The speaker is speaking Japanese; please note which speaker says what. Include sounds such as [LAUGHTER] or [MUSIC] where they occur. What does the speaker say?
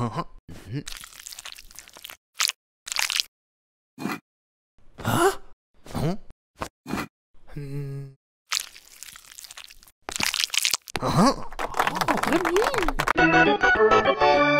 Speaker 1: は [LAUGHS] あ
Speaker 2: んんああ